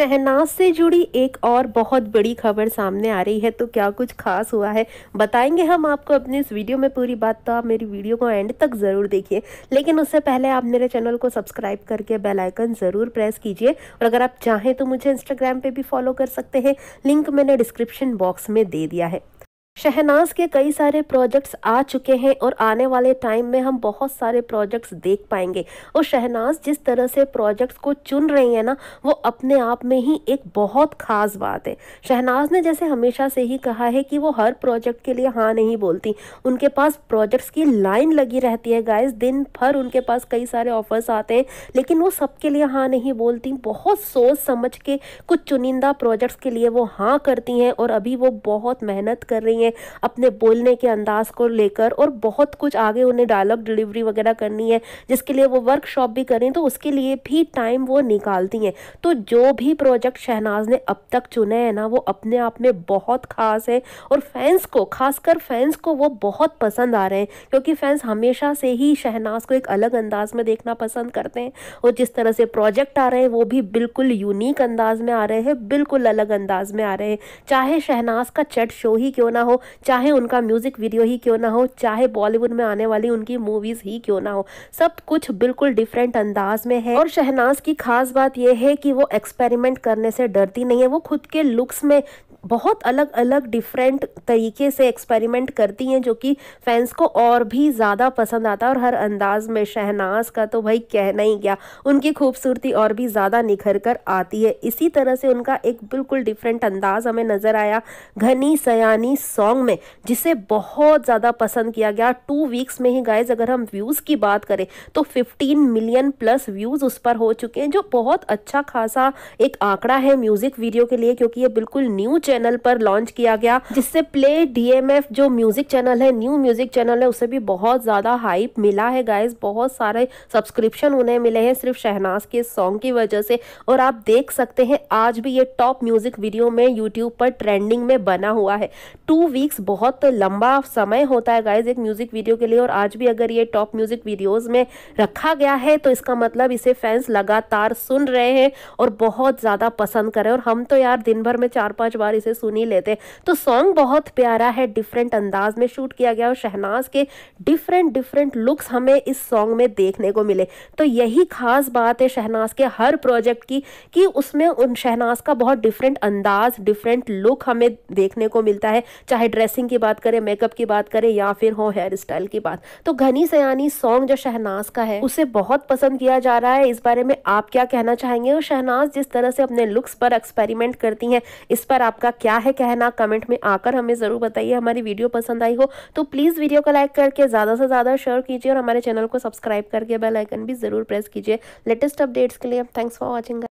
शहनाज से जुड़ी एक और बहुत बड़ी खबर सामने आ रही है तो क्या कुछ खास हुआ है बताएंगे हम आपको अपने इस वीडियो में पूरी बात तो आप मेरी वीडियो को एंड तक ज़रूर देखिए लेकिन उससे पहले आप मेरे चैनल को सब्सक्राइब करके बेल आइकन ज़रूर प्रेस कीजिए और अगर आप चाहें तो मुझे इंस्टाग्राम पर भी फॉलो कर सकते हैं लिंक मैंने डिस्क्रिप्शन बॉक्स में दे दिया है शहनाज के कई सारे प्रोजेक्ट्स आ चुके हैं और आने वाले टाइम में हम बहुत सारे प्रोजेक्ट्स देख पाएंगे और शहनाज जिस तरह से प्रोजेक्ट्स को चुन रही है ना वो अपने आप में ही एक बहुत ख़ास बात है शहनाज ने जैसे हमेशा से ही कहा है कि वो हर प्रोजेक्ट के लिए हाँ नहीं बोलती उनके पास प्रोजेक्ट्स की लाइन लगी रहती है गाइज दिन भर उनके पास कई सारे ऑफर्स आते हैं लेकिन वो सबके लिए हाँ नहीं बोलती बहुत सोच समझ के कुछ चुनिंदा प्रोजेक्ट्स के लिए वो हाँ करती हैं और अभी वो बहुत मेहनत कर रही हैं अपने बोलने के अंदाज को लेकर और बहुत कुछ आगे उन्हें डायलॉग डिलीवरी वगैरह करनी है जिसके लिए वो वर्कशॉप भी करें तो उसके लिए भी टाइम वो निकालती हैं तो जो भी प्रोजेक्ट शहनाज ने अब तक चुने हैं ना वो अपने आप में बहुत खास है और फैंस को खासकर फैंस को वो बहुत पसंद आ रहे हैं क्योंकि फैंस हमेशा से ही शहनाज को एक अलग अंदाज में देखना पसंद करते हैं और जिस तरह से प्रोजेक्ट आ रहे हैं वो भी बिल्कुल यूनिक अंदाज में आ रहे हैं बिल्कुल अलग अंदाज में आ रहे हैं चाहे शहनाज का चट शो ही क्यों ना हो चाहे उनका म्यूजिक वीडियो ही क्यों ना हो चाहे बॉलीवुड में आने वाली उनकी मूवीज ही क्यों ना हो सब कुछ बिल्कुल डिफरेंट अंदाज में है और शहनाज की खास बात यह है कि वो एक्सपेरिमेंट करने से डरती नहीं है वो खुद के लुक्स में बहुत अलग अलग डिफरेंट तरीके से एक्सपेरिमेंट करती हैं जो कि फैंस को और भी ज़्यादा पसंद आता है और हर अंदाज में शहनाज का तो भाई कहना ही क्या उनकी खूबसूरती और भी ज़्यादा निखर कर आती है इसी तरह से उनका एक बिल्कुल डिफरेंट अंदाज हमें नज़र आया घनी सयानी सॉन्ग में जिसे बहुत ज़्यादा पसंद किया गया टू वीक्स में ही गाइज अगर हम व्यूज़ की बात करें तो फिफ्टीन मिलियन प्लस व्यूज़ उस पर हो चुके हैं जो बहुत अच्छा खासा एक आंकड़ा है म्यूज़िक वीडियो के लिए क्योंकि ये बिल्कुल न्यू चैनल पर लॉन्च किया गया जिससे प्ले डीएमएफ जो म्यूजिक चैनल है न्यू म्यूजिक चैनल है उसे भी बहुत ज्यादा हाइप मिला है गाइज बहुत सारे सब्सक्रिप्शन उन्हें मिले हैं सिर्फ शहनाज के सॉन्ग की वजह से और आप देख सकते हैं आज भी ये टॉप म्यूजिक वीडियो में यूट्यूब पर ट्रेंडिंग में बना हुआ है टू वीक्स बहुत लंबा समय होता है गाइज एक म्यूजिक वीडियो के लिए और आज भी अगर ये टॉप म्यूजिक वीडियोज में रखा गया है तो इसका मतलब इसे फैंस लगातार सुन रहे हैं और बहुत ज्यादा पसंद करें और हम तो यार दिन भर में चार पांच बार इसे सुन ही लेते तो सॉन्ग बहुत प्यारा है डिफरेंट अंदाज में शूट किया गया और शहनाज के डिफरेंट डिफरेंट लुक्स हमें इस सॉन्ग में देखने को मिले तो यही खास बात है शहनाज के हर प्रोजेक्ट की कि उसमें उन शहनाज का बहुत डिफरेंट अंदाज डिफरेंट लुक हमें देखने को मिलता है चाहे ड्रेसिंग की बात करें मेकअप की बात करें या फिर हो हेयर स्टाइल की बात तो घनी सयानी सॉन्ग जो शहनाज का है उसे बहुत पसंद किया जा रहा है इस बारे में आप क्या कहना चाहेंगे और शहनाज जिस तरह से अपने लुक्स पर एक्सपेरिमेंट करती हैं इस पर आपका आपका क्या है कहना कमेंट में आकर हमें ज़रूर बताइए हमारी वीडियो पसंद आई हो तो प्लीज़ वीडियो को लाइक करके ज़्यादा से ज़्यादा शेयर कीजिए और हमारे चैनल को सब्सक्राइब करके बेलाइकन भी ज़रूर प्रेस कीजिए लेटेस्ट अपडेट्स के लिए थैंक्स फॉर वॉचिंग